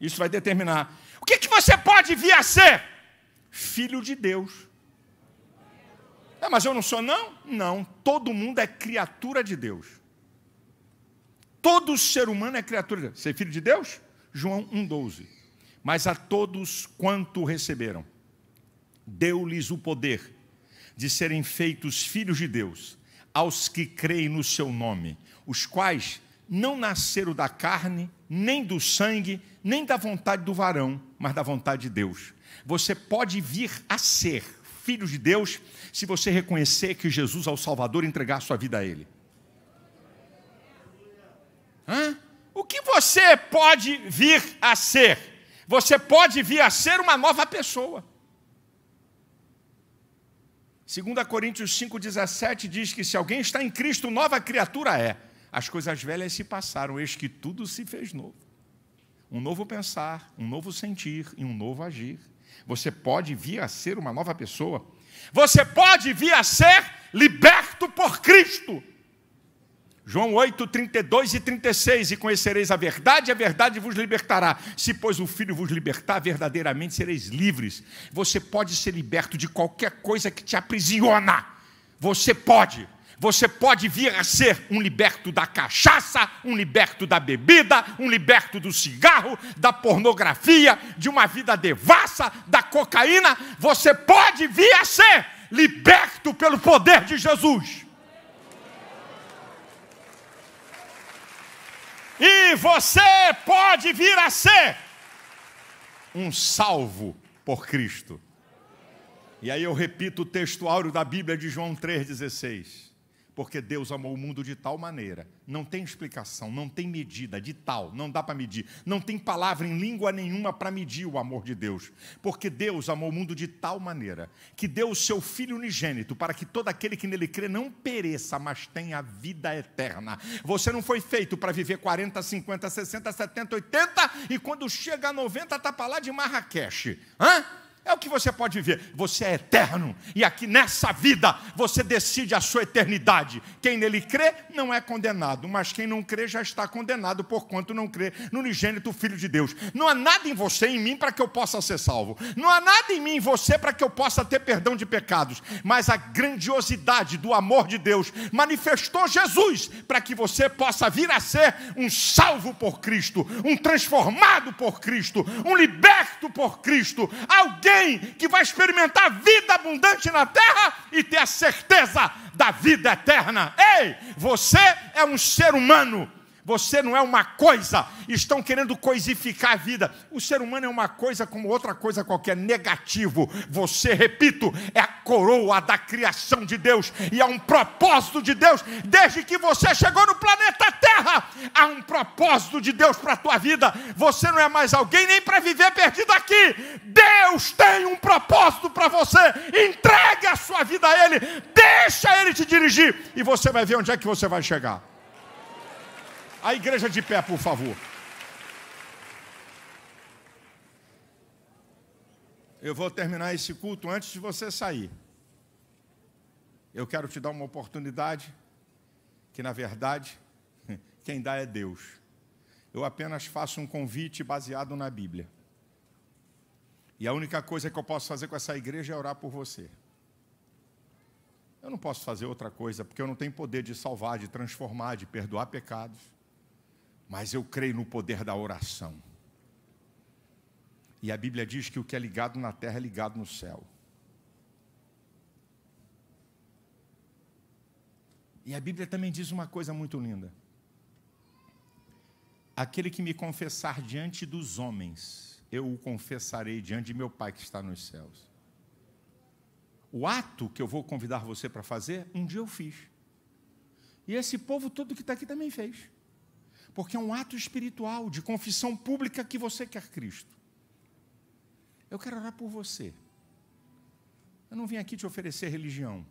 Isso vai determinar. O que, que você pode vir a ser? Filho de Deus. É, mas eu não sou, não? Não. Todo mundo é criatura de Deus. Todo ser humano é criatura de Deus. é filho de Deus? João 1,12. Mas a todos quanto receberam, deu-lhes o poder de serem feitos filhos de Deus, aos que creem no seu nome, os quais não nasceram da carne, nem do sangue, nem da vontade do varão, mas da vontade de Deus. Você pode vir a ser filho de Deus se você reconhecer que Jesus é o Salvador e entregar sua vida a Ele. Hã? O que você pode vir a ser? Você pode vir a ser uma nova pessoa. 2 Coríntios 5,17 diz que se alguém está em Cristo, nova criatura é. As coisas velhas se passaram, eis que tudo se fez novo. Um novo pensar, um novo sentir e um novo agir. Você pode vir a ser uma nova pessoa. Você pode vir a ser liberto por Cristo. João 8, 32 e 36, e conhecereis a verdade, a verdade vos libertará. Se, pois, o Filho vos libertar, verdadeiramente sereis livres. Você pode ser liberto de qualquer coisa que te aprisiona. Você pode. Você pode vir a ser um liberto da cachaça, um liberto da bebida, um liberto do cigarro, da pornografia, de uma vida devassa, da cocaína. Você pode vir a ser liberto pelo poder de Jesus. e você pode vir a ser um salvo por Cristo. E aí eu repito o texto áureo da Bíblia de João 3,16. Porque Deus amou o mundo de tal maneira, não tem explicação, não tem medida de tal, não dá para medir, não tem palavra em língua nenhuma para medir o amor de Deus. Porque Deus amou o mundo de tal maneira que deu o seu filho unigênito para que todo aquele que nele crê não pereça, mas tenha vida eterna. Você não foi feito para viver 40, 50, 60, 70, 80 e quando chega a 90 está para lá de Marrakech. Hã? É o que você pode viver. Você é eterno. E aqui nessa vida você decide a sua eternidade. Quem nele crê não é condenado, mas quem não crê já está condenado, porquanto não crê no unigênito Filho de Deus. Não há nada em você em mim para que eu possa ser salvo. Não há nada em mim em você para que eu possa ter perdão de pecados. Mas a grandiosidade do amor de Deus manifestou Jesus para que você possa vir a ser um salvo por Cristo, um transformado por Cristo, um liberto por Cristo, alguém alguém que vai experimentar vida abundante na terra e ter a certeza da vida eterna. Ei, você é um ser humano você não é uma coisa. Estão querendo coisificar a vida. O ser humano é uma coisa como outra coisa qualquer, negativo. Você, repito, é a coroa da criação de Deus e há um propósito de Deus desde que você chegou no planeta Terra. Há um propósito de Deus para a tua vida. Você não é mais alguém nem para viver perdido aqui. Deus tem um propósito para você. Entregue a sua vida a ele. Deixa ele te dirigir e você vai ver onde é que você vai chegar. A igreja de pé, por favor. Eu vou terminar esse culto antes de você sair. Eu quero te dar uma oportunidade que, na verdade, *laughs* quem dá é Deus. Eu apenas faço um convite baseado na Bíblia. E a única coisa que eu posso fazer com essa igreja é orar por você. Eu não posso fazer outra coisa, porque eu não tenho poder de salvar, de transformar, de perdoar pecados mas eu creio no poder da oração. E a Bíblia diz que o que é ligado na terra é ligado no céu. E a Bíblia também diz uma coisa muito linda: aquele que me confessar diante dos homens, eu o confessarei diante de meu Pai que está nos céus. O ato que eu vou convidar você para fazer, um dia eu fiz. E esse povo todo que está aqui também fez. Porque é um ato espiritual de confissão pública que você quer Cristo. Eu quero orar por você. Eu não vim aqui te oferecer religião.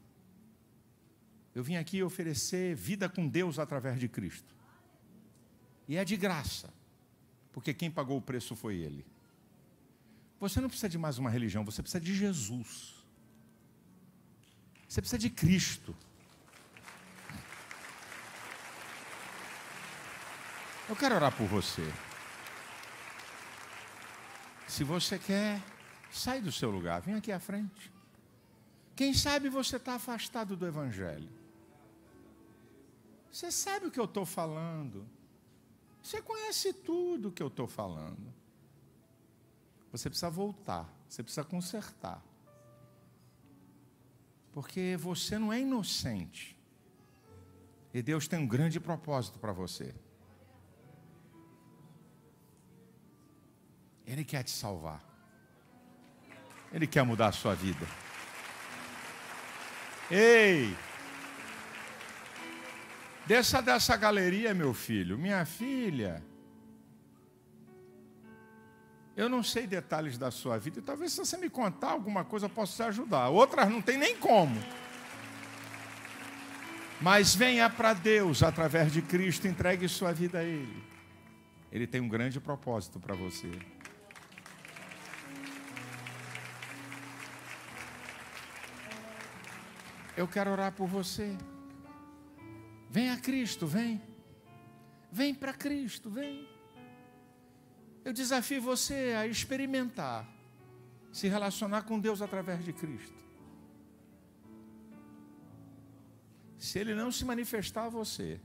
Eu vim aqui oferecer vida com Deus através de Cristo. E é de graça, porque quem pagou o preço foi Ele. Você não precisa de mais uma religião, você precisa de Jesus. Você precisa de Cristo. Eu quero orar por você. Se você quer, sai do seu lugar, vem aqui à frente. Quem sabe você está afastado do Evangelho. Você sabe o que eu estou falando. Você conhece tudo o que eu estou falando. Você precisa voltar, você precisa consertar. Porque você não é inocente. E Deus tem um grande propósito para você. Ele quer te salvar. Ele quer mudar a sua vida. Ei! Desça dessa galeria, meu filho, minha filha. Eu não sei detalhes da sua vida, e talvez se você me contar alguma coisa eu possa te ajudar. Outras não tem nem como. Mas venha para Deus através de Cristo, entregue sua vida a Ele. Ele tem um grande propósito para você. Eu quero orar por você. Vem a Cristo, vem. Vem para Cristo, vem. Eu desafio você a experimentar se relacionar com Deus através de Cristo. Se Ele não se manifestar a você,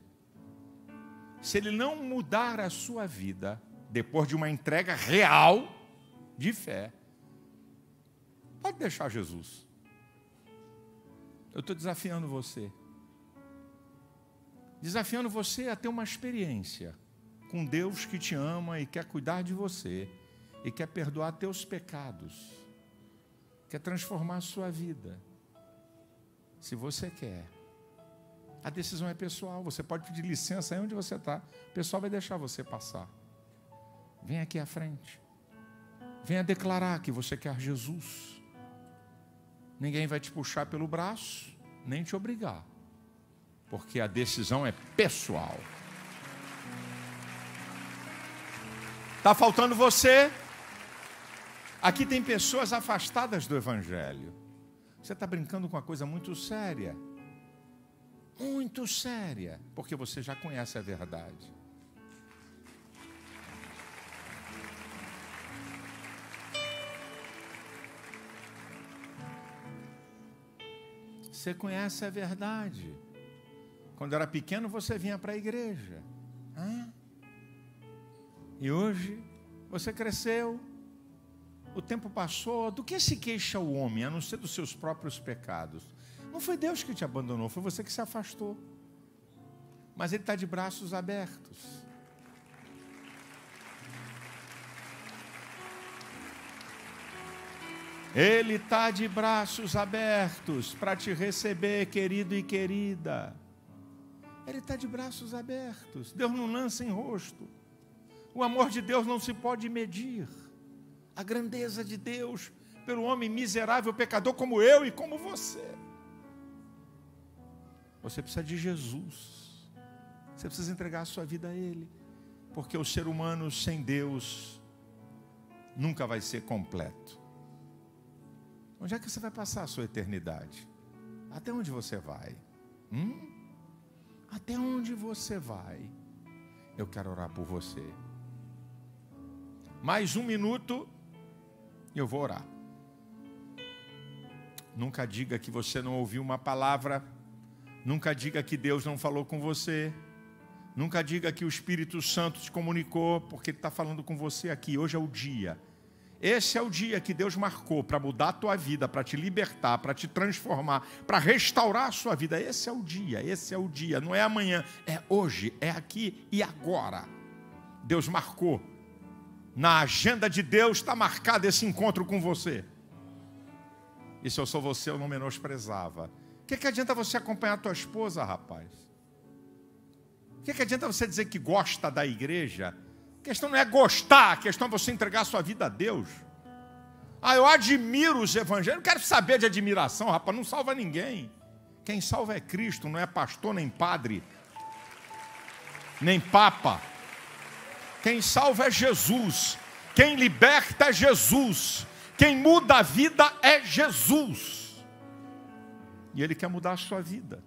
se Ele não mudar a sua vida, depois de uma entrega real de fé, pode deixar Jesus. Eu estou desafiando você. Desafiando você a ter uma experiência com Deus que te ama e quer cuidar de você e quer perdoar teus pecados, quer transformar a sua vida. Se você quer. A decisão é pessoal. Você pode pedir licença aí onde você está. O pessoal vai deixar você passar. Vem aqui à frente. Venha declarar que você quer Jesus. Ninguém vai te puxar pelo braço, nem te obrigar, porque a decisão é pessoal. Está faltando você? Aqui tem pessoas afastadas do Evangelho. Você está brincando com uma coisa muito séria. Muito séria, porque você já conhece a verdade. Você conhece a verdade. Quando era pequeno, você vinha para a igreja. Hã? E hoje, você cresceu. O tempo passou. Do que se queixa o homem, a não ser dos seus próprios pecados? Não foi Deus que te abandonou, foi você que se afastou. Mas Ele está de braços abertos. Ele está de braços abertos para te receber, querido e querida. Ele está de braços abertos. Deus não lança em rosto. O amor de Deus não se pode medir. A grandeza de Deus pelo homem miserável, pecador como eu e como você. Você precisa de Jesus. Você precisa entregar a sua vida a Ele. Porque o ser humano sem Deus nunca vai ser completo. Onde é que você vai passar a sua eternidade? Até onde você vai? Hum? Até onde você vai? Eu quero orar por você. Mais um minuto, e eu vou orar. Nunca diga que você não ouviu uma palavra. Nunca diga que Deus não falou com você. Nunca diga que o Espírito Santo te comunicou, porque Ele está falando com você aqui. Hoje é o dia esse é o dia que Deus marcou para mudar a tua vida, para te libertar, para te transformar, para restaurar a sua vida. Esse é o dia, esse é o dia, não é amanhã, é hoje, é aqui e agora. Deus marcou. Na agenda de Deus está marcado esse encontro com você. E se eu sou você, eu não menosprezava. O que, que adianta você acompanhar a tua esposa, rapaz? O que, que adianta você dizer que gosta da igreja? A questão não é gostar, a questão é você entregar sua vida a Deus. Ah, eu admiro os evangelhos, não quero saber de admiração, rapaz, não salva ninguém. Quem salva é Cristo, não é pastor nem padre, nem papa. Quem salva é Jesus, quem liberta é Jesus, quem muda a vida é Jesus. E Ele quer mudar a sua vida.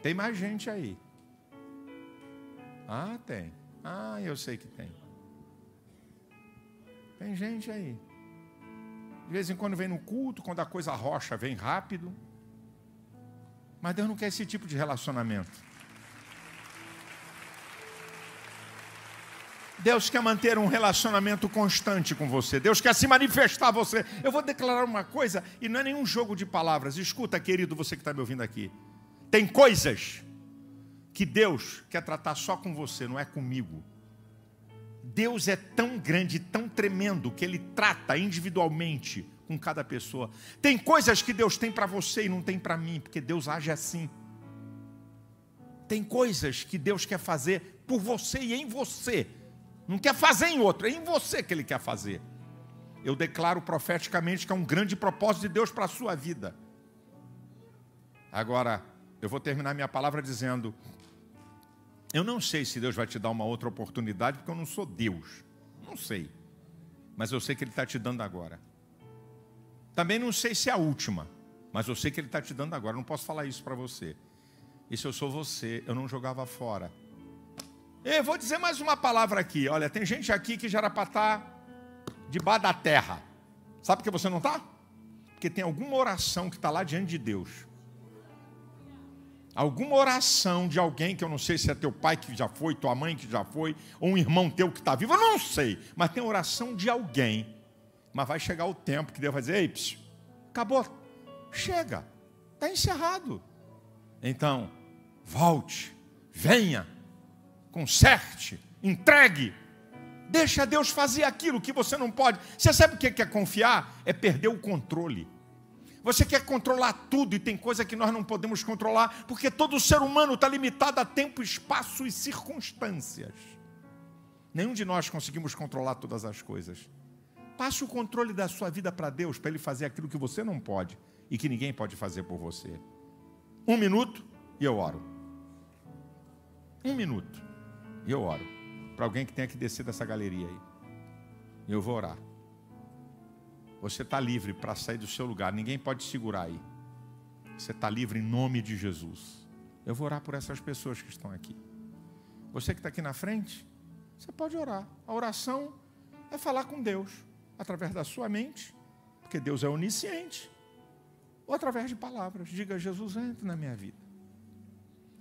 Tem mais gente aí ah, tem. Ah, eu sei que tem. Tem gente aí. De vez em quando vem no culto, quando a coisa rocha, vem rápido. Mas Deus não quer esse tipo de relacionamento. Deus quer manter um relacionamento constante com você. Deus quer se manifestar a você. Eu vou declarar uma coisa e não é nenhum jogo de palavras. Escuta, querido, você que está me ouvindo aqui. Tem coisas que Deus quer tratar só com você, não é comigo. Deus é tão grande, tão tremendo, que Ele trata individualmente com cada pessoa. Tem coisas que Deus tem para você e não tem para mim, porque Deus age assim. Tem coisas que Deus quer fazer por você e em você. Não quer fazer em outro, é em você que Ele quer fazer. Eu declaro profeticamente que é um grande propósito de Deus para a sua vida. Agora, eu vou terminar minha palavra dizendo eu não sei se Deus vai te dar uma outra oportunidade, porque eu não sou Deus. Não sei. Mas eu sei que Ele está te dando agora. Também não sei se é a última, mas eu sei que Ele está te dando agora. Eu não posso falar isso para você. E se eu sou você, eu não jogava fora. Eu vou dizer mais uma palavra aqui. Olha, tem gente aqui que já era para estar tá debaixo da terra. Sabe por que você não está? Porque tem alguma oração que está lá diante de Deus alguma oração de alguém que eu não sei se é teu pai que já foi, tua mãe que já foi, ou um irmão teu que está vivo, eu não sei, mas tem oração de alguém. Mas vai chegar o tempo que Deus vai dizer: ei, psiu, acabou, chega, está encerrado. Então, volte, venha, conserte, entregue. Deixa Deus fazer aquilo que você não pode. Você sabe o que é confiar? É perder o controle. Você quer controlar tudo e tem coisa que nós não podemos controlar, porque todo ser humano está limitado a tempo, espaço e circunstâncias. Nenhum de nós conseguimos controlar todas as coisas. Passe o controle da sua vida para Deus, para Ele fazer aquilo que você não pode e que ninguém pode fazer por você. Um minuto e eu oro. Um minuto e eu oro. Para alguém que tenha que descer dessa galeria aí. Eu vou orar. Você está livre para sair do seu lugar. Ninguém pode segurar aí. Você está livre em nome de Jesus. Eu vou orar por essas pessoas que estão aqui. Você que está aqui na frente, você pode orar. A oração é falar com Deus através da sua mente, porque Deus é onisciente, ou através de palavras. Diga: Jesus, entre na minha vida.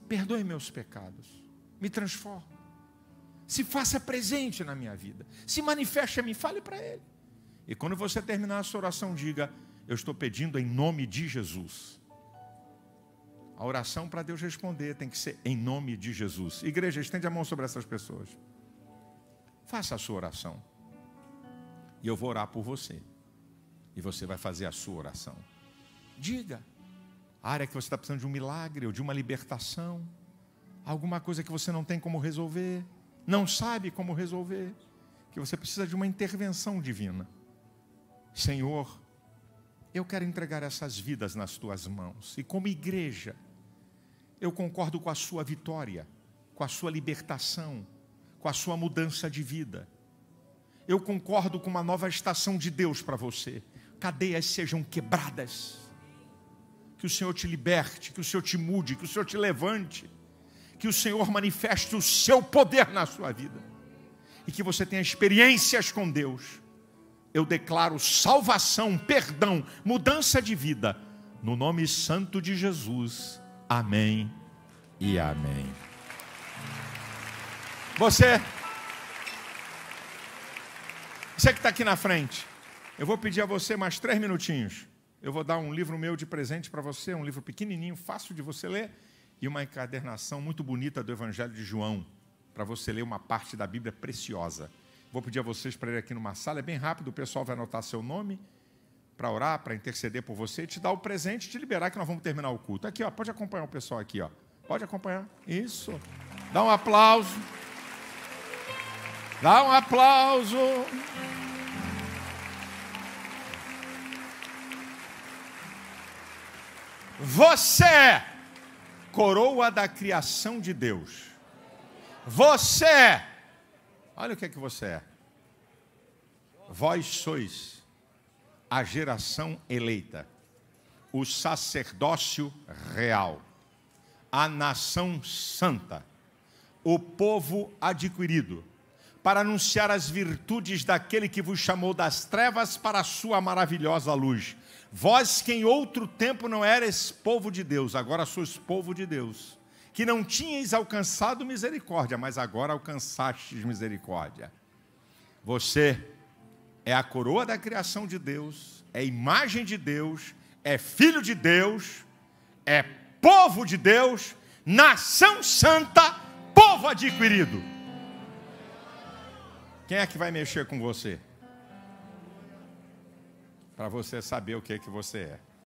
Perdoe meus pecados. Me transforma. Se faça presente na minha vida. Se manifeste a mim. Fale para Ele. E quando você terminar a sua oração, diga: Eu estou pedindo em nome de Jesus. A oração para Deus responder tem que ser em nome de Jesus. Igreja, estende a mão sobre essas pessoas. Faça a sua oração. E eu vou orar por você. E você vai fazer a sua oração. Diga a área que você está precisando de um milagre ou de uma libertação, alguma coisa que você não tem como resolver, não sabe como resolver, que você precisa de uma intervenção divina. Senhor, eu quero entregar essas vidas nas tuas mãos. E como igreja, eu concordo com a sua vitória, com a sua libertação, com a sua mudança de vida. Eu concordo com uma nova estação de Deus para você. Cadeias sejam quebradas. Que o Senhor te liberte, que o Senhor te mude, que o Senhor te levante. Que o Senhor manifeste o seu poder na sua vida. E que você tenha experiências com Deus eu declaro salvação, perdão, mudança de vida. No nome santo de Jesus. Amém e amém. Você, você que está aqui na frente, eu vou pedir a você mais três minutinhos. Eu vou dar um livro meu de presente para você, um livro pequenininho, fácil de você ler, e uma encadernação muito bonita do Evangelho de João, para você ler uma parte da Bíblia preciosa. Vou pedir a vocês para ir aqui numa sala, é bem rápido, o pessoal vai anotar seu nome para orar, para interceder por você, te dar o presente, te liberar que nós vamos terminar o culto. Aqui, ó, pode acompanhar o pessoal aqui, ó. Pode acompanhar. Isso. Dá um aplauso. Dá um aplauso. Você coroa da criação de Deus. Você é Olha o que é que você é. Vós sois a geração eleita, o sacerdócio real, a nação santa, o povo adquirido, para anunciar as virtudes daquele que vos chamou das trevas para a sua maravilhosa luz. Vós que em outro tempo não eres povo de Deus, agora sois povo de Deus que não tinhais alcançado misericórdia, mas agora alcançastes misericórdia. Você é a coroa da criação de Deus, é imagem de Deus, é filho de Deus, é povo de Deus, nação santa, povo adquirido. Quem é que vai mexer com você? Para você saber o que é que você é.